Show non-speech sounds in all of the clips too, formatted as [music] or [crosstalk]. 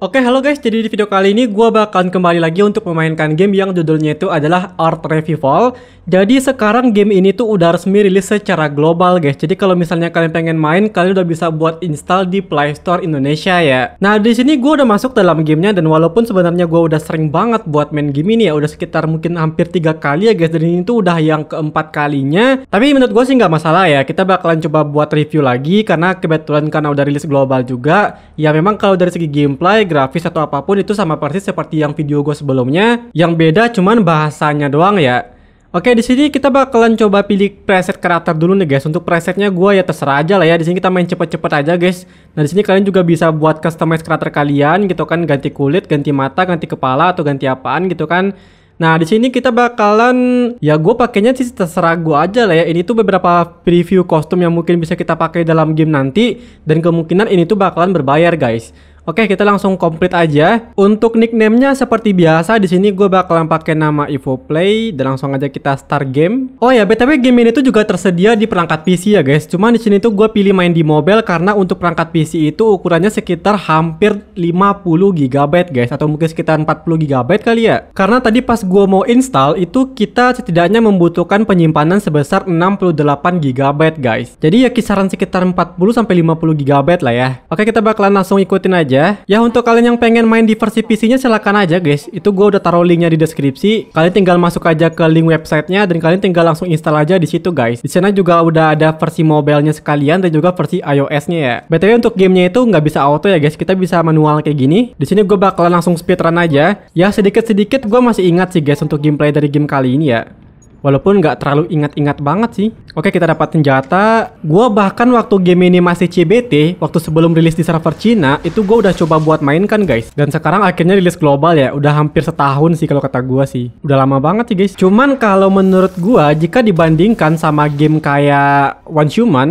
Oke halo guys, jadi di video kali ini gue bakalan kembali lagi untuk memainkan game yang judulnya itu adalah Art Revival Jadi sekarang game ini tuh udah resmi rilis secara global guys Jadi kalau misalnya kalian pengen main, kalian udah bisa buat install di Play Store Indonesia ya Nah di sini gue udah masuk dalam gamenya dan walaupun sebenarnya gue udah sering banget buat main game ini ya Udah sekitar mungkin hampir tiga kali ya guys dan ini tuh udah yang keempat kalinya Tapi menurut gue sih nggak masalah ya, kita bakalan coba buat review lagi Karena kebetulan karena udah rilis global juga Ya memang kalau dari segi gameplay UI, grafis atau apapun itu sama persis seperti yang video gue sebelumnya. Yang beda cuman bahasanya doang ya. Oke, di sini kita bakalan coba pilih preset karakter dulu nih guys. Untuk presetnya gue ya terserah aja lah ya. Di sini kita main cepet-cepet aja guys. Nah, di sini kalian juga bisa buat customize karakter kalian gitu kan, ganti kulit, ganti mata, ganti kepala atau ganti apaan gitu kan. Nah, di sini kita bakalan ya gue pakainya sih terserah gue aja lah ya. Ini tuh beberapa preview kostum yang mungkin bisa kita pakai dalam game nanti dan kemungkinan ini tuh bakalan berbayar guys. Oke, kita langsung komplit aja. Untuk nicknamenya seperti biasa di sini gue bakalan pakai nama Evo Play dan langsung aja kita start game. Oh ya, btw game ini tuh juga tersedia di perangkat PC ya guys. Cuma di sini tuh gue pilih main di mobile karena untuk perangkat PC itu ukurannya sekitar hampir 50 GB guys atau mungkin sekitar 40 GB kali ya. Karena tadi pas gue mau install itu kita setidaknya membutuhkan penyimpanan sebesar 68 GB guys. Jadi ya kisaran sekitar 40 sampai 50 GB lah ya. Oke, kita bakalan langsung ikutin aja aja. Ya untuk kalian yang pengen main di versi PC-nya silahkan aja guys. Itu gue udah taruh linknya di deskripsi. Kalian tinggal masuk aja ke link websitenya dan kalian tinggal langsung install aja di situ guys. Di sana juga udah ada versi mobile-nya sekalian dan juga versi iOS-nya ya. BTW untuk gamenya itu nggak bisa auto ya guys. Kita bisa manual kayak gini. Di sini gue bakalan langsung speedrun aja. Ya sedikit-sedikit gue masih ingat sih guys untuk gameplay dari game kali ini ya. Walaupun nggak terlalu ingat-ingat banget sih. Oke, kita dapat senjata. Gua bahkan waktu game ini masih CBT, waktu sebelum rilis di server Cina, itu gua udah coba buat mainkan, guys. Dan sekarang akhirnya rilis global ya, udah hampir setahun sih kalau kata gua sih. Udah lama banget sih, guys. Cuman kalau menurut gua, jika dibandingkan sama game kayak One Human,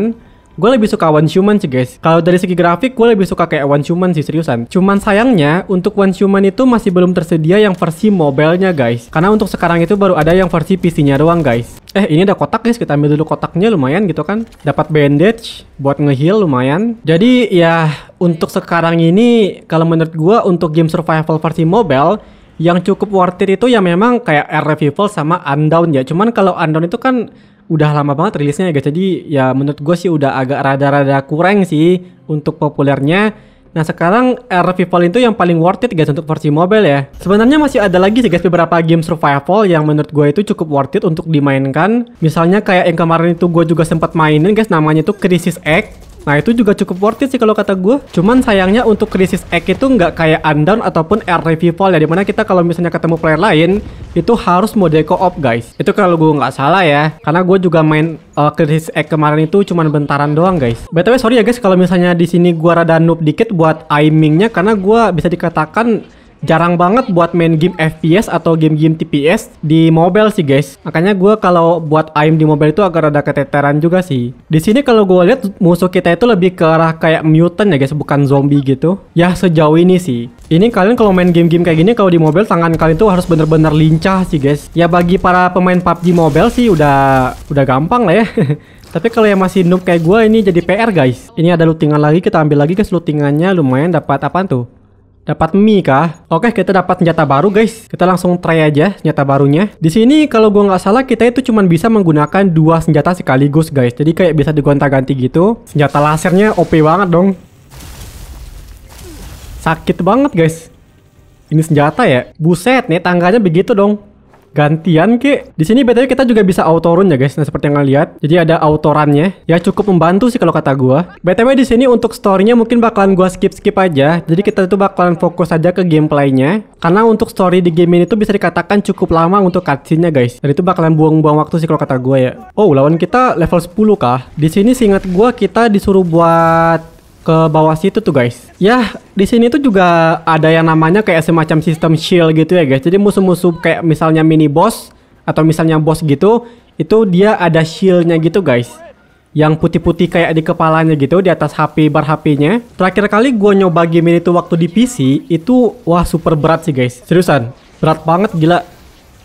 Gue lebih suka One Human sih guys. Kalau dari segi grafik gue lebih suka kayak One Human sih seriusan. Cuman sayangnya untuk One Human itu masih belum tersedia yang versi mobile-nya guys. Karena untuk sekarang itu baru ada yang versi PC-nya doang guys. Eh ini ada kotak guys, kita ambil dulu kotaknya lumayan gitu kan. Dapat bandage buat ngeheal lumayan. Jadi ya untuk sekarang ini kalau menurut gue untuk game survival versi mobile yang cukup worth it itu ya memang kayak Air Revival sama Undown ya. Cuman kalau Undown itu kan udah lama banget rilisnya ya guys. Jadi ya menurut gue sih udah agak rada-rada kurang sih untuk populernya. Nah sekarang revival itu yang paling worth it guys untuk versi mobile ya. Sebenarnya masih ada lagi sih guys beberapa game survival yang menurut gue itu cukup worth it untuk dimainkan. Misalnya kayak yang kemarin itu gue juga sempat mainin guys namanya itu Crisis X. Nah itu juga cukup worth it sih kalau kata gue. Cuman sayangnya untuk krisis X itu nggak kayak Undown ataupun Air Revival ya. Dimana kita kalau misalnya ketemu player lain itu harus mode co-op guys. Itu kalau gue nggak salah ya. Karena gue juga main uh, krisis X kemarin itu cuman bentaran doang guys. btw sorry ya guys kalau misalnya di sini gue rada noob dikit buat aimingnya karena gue bisa dikatakan jarang banget buat main game FPS atau game-game TPS di mobile sih guys. Makanya gue kalau buat aim di mobile itu agak ada keteteran juga sih. Di sini kalau gue lihat musuh kita itu lebih ke arah kayak mutant ya guys, bukan zombie gitu. Ya sejauh ini sih. Ini kalian kalau main game-game kayak gini kalau di mobile tangan kalian tuh harus bener-bener lincah sih guys. Ya bagi para pemain PUBG mobile sih udah udah gampang lah ya. [laughs] Tapi kalau yang masih noob kayak gue ini jadi PR guys. Ini ada lootingan lagi, kita ambil lagi guys lootingannya lumayan dapat apa tuh? Dapat mie kah? Oke, kita dapat senjata baru guys. Kita langsung try aja senjata barunya. Di sini kalau gua nggak salah kita itu cuma bisa menggunakan dua senjata sekaligus guys. Jadi kayak bisa digonta-ganti gitu. Senjata lasernya OP banget dong. Sakit banget guys. Ini senjata ya? Buset nih tangganya begitu dong gantian ke di sini btw kita juga bisa auto run ya guys nah seperti yang kalian lihat jadi ada autorannya ya cukup membantu sih kalau kata gue. btw di sini untuk storynya mungkin bakalan gue skip skip aja jadi kita itu bakalan fokus aja ke gameplaynya karena untuk story di game ini tuh bisa dikatakan cukup lama untuk cutscene-nya guys Jadi itu bakalan buang-buang waktu sih kalau kata gue ya oh lawan kita level 10 kah di sini seingat gua kita disuruh buat ke bawah situ tuh guys. Ya, di sini tuh juga ada yang namanya kayak semacam sistem shield gitu ya guys. Jadi musuh-musuh kayak misalnya mini boss atau misalnya boss gitu, itu dia ada shieldnya gitu guys. Yang putih-putih kayak di kepalanya gitu, di atas HP bar HP-nya. Terakhir kali gue nyoba game ini tuh waktu di PC, itu wah super berat sih guys. Seriusan, berat banget gila.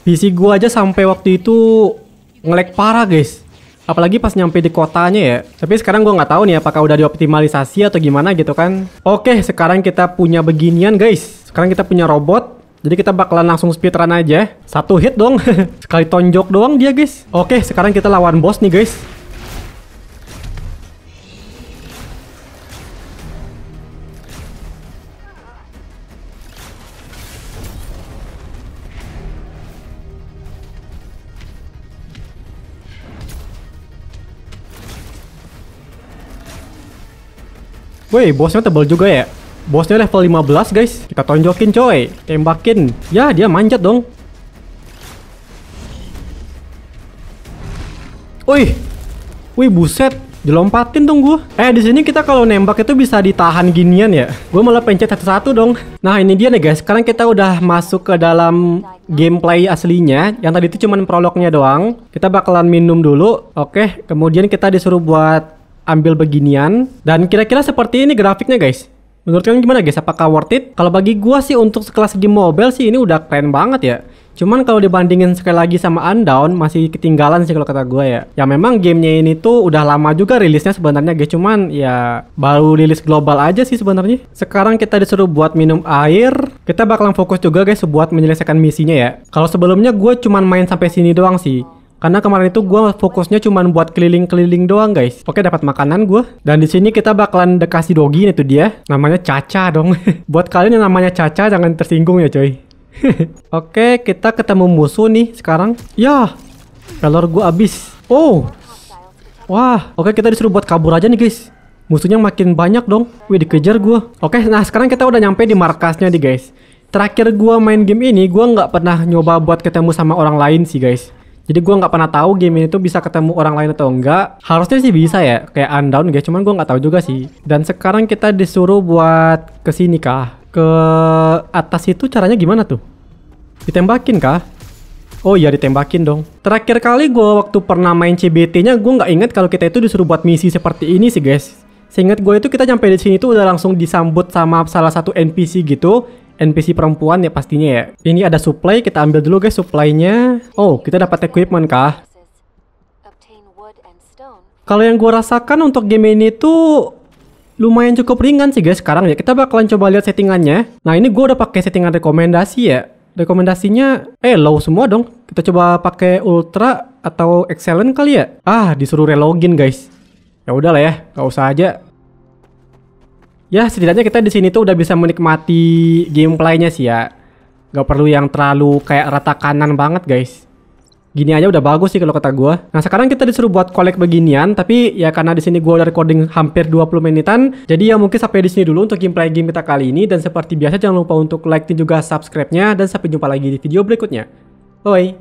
PC gue aja sampai waktu itu ngelek parah guys apalagi pas nyampe di kotanya ya. Tapi sekarang gue nggak tahu nih apakah udah dioptimalisasi atau gimana gitu kan. Oke, sekarang kita punya beginian guys. Sekarang kita punya robot. Jadi kita bakalan langsung speedrun aja. Satu hit dong. [laughs] Sekali tonjok doang dia guys. Oke, sekarang kita lawan bos nih guys. Woi, bosnya tebal juga ya. Bosnya level 15, guys. Kita tonjokin, coy. Tembakin. Ya, dia manjat dong. Woi. Wih, buset. Dilompatin dong gue. Eh, di sini kita kalau nembak itu bisa ditahan ginian ya. Gue malah pencet satu-satu dong. Nah, ini dia nih guys. Sekarang kita udah masuk ke dalam gameplay aslinya. Yang tadi itu cuman prolognya doang. Kita bakalan minum dulu. Oke, kemudian kita disuruh buat ambil beginian dan kira-kira seperti ini grafiknya guys Menurut kalian gimana guys? Apakah worth it? Kalau bagi gua sih untuk sekelas game mobile sih ini udah keren banget ya. Cuman kalau dibandingin sekali lagi sama Undown masih ketinggalan sih kalau kata gua ya. Ya memang gamenya ini tuh udah lama juga rilisnya sebenarnya guys. Cuman ya baru rilis global aja sih sebenarnya. Sekarang kita disuruh buat minum air. Kita bakalan fokus juga guys buat menyelesaikan misinya ya. Kalau sebelumnya gua cuman main sampai sini doang sih. Karena kemarin itu gue fokusnya cuma buat keliling-keliling doang guys. Oke dapat makanan gue. Dan di sini kita bakalan dekasi dogi itu dia. Namanya Caca dong. [laughs] buat kalian yang namanya Caca jangan tersinggung ya coy. [laughs] Oke kita ketemu musuh nih sekarang. Ya, pelor gue abis. Oh, wah. Oke kita disuruh buat kabur aja nih guys. Musuhnya makin banyak dong. Wih dikejar gue. Oke nah sekarang kita udah nyampe di markasnya nih guys. Terakhir gue main game ini, gue nggak pernah nyoba buat ketemu sama orang lain sih guys. Jadi gue nggak pernah tahu game ini tuh bisa ketemu orang lain atau enggak. Harusnya sih bisa ya, kayak undown guys. Cuman gue nggak tahu juga sih. Dan sekarang kita disuruh buat kesini kah? Ke atas itu caranya gimana tuh? Ditembakin kah? Oh iya ditembakin dong. Terakhir kali gue waktu pernah main CBT-nya gue nggak inget kalau kita itu disuruh buat misi seperti ini sih guys. Seingat gue itu kita nyampe di sini tuh udah langsung disambut sama salah satu NPC gitu NPC perempuan ya pastinya ya. Ini ada supply, kita ambil dulu guys supply-nya. Oh, kita dapat equipment kah? Kalau yang gue rasakan untuk game ini tuh lumayan cukup ringan sih guys sekarang ya. Kita bakalan coba lihat settingannya. Nah ini gue udah pakai settingan rekomendasi ya. Rekomendasinya eh low semua dong. Kita coba pakai ultra atau excellent kali ya. Ah disuruh relogin guys. Ya udahlah ya, gak usah aja ya setidaknya kita di sini tuh udah bisa menikmati gameplaynya sih ya. Gak perlu yang terlalu kayak rata kanan banget guys. Gini aja udah bagus sih kalau kata gue. Nah sekarang kita disuruh buat collect beginian, tapi ya karena di sini gue udah recording hampir 20 menitan, jadi ya mungkin sampai di sini dulu untuk gameplay game kita kali ini. Dan seperti biasa jangan lupa untuk like dan juga subscribe-nya, dan sampai jumpa lagi di video berikutnya. Bye!